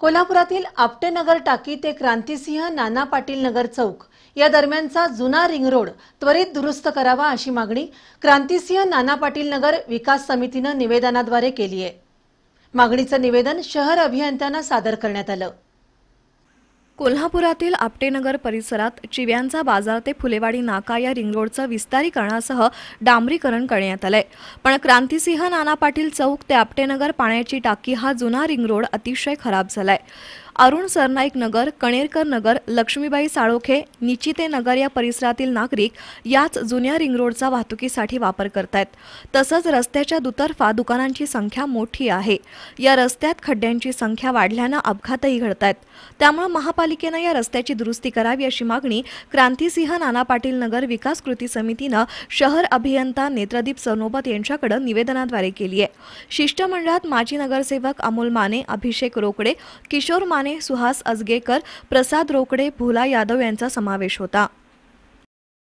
कोल्हापुरातील आपटेनगर टाकी ते क्रांतीसिंह नाना पाटील नगर चौक या दरम्यानचा जुना रिंग रोड त्वरित दुरुस्त करावा अशी मागणी क्रांतीसिंह नाना पाटील नगर विकास समितीनं निवेदनाद्वारे केली आहे मागणीचं निवेदन शहर अभियंत्यांना सादर करण्यात आलं कोल्हापुरातील आपटेनगर परिसरात चिव्यांचा बाजार ते फुलेवाडी नाका या रिंगरोडचं विस्तारीकरणासह डांबरीकरण करण्यात आलंय पण क्रांतिसिंह नाना पाटील चौक ते आपटेनगर पाण्याची टाकी हा जुना रिंगरोड अतिशय खराब झालाय अरुण सरनाईक नगर कणेरकर नगर लक्ष्मीबाई साळोखे निचिते नगर या परिसरातील नागरिक याच जुन्या रिंगरोडचा वाहतुकीसाठी वापर करतायत तसंच रस्त्याच्या दुतर्फा दुकानांची संख्या मोठी आहे या रस्त्यात खड्ड्यांची संख्या वाढल्यानं अपघातही घडतायत त्यामुळे महापालिकेनं या रस्त्याची दुरुस्ती करावी अशी मागणी क्रांतीसिंह नाना पाटील नगर विकास कृती समितीनं शहर अभियंता नेत्रदीप सरनोबत यांच्याकडे निवेदनाद्वारे केली आहे शिष्टमंडळात माजी नगरसेवक अमोल माने अभिषेक रोकडे किशोर माने सुहास अजगेकर प्रसाद रोकडे भोला यादव यांचा समावेश होता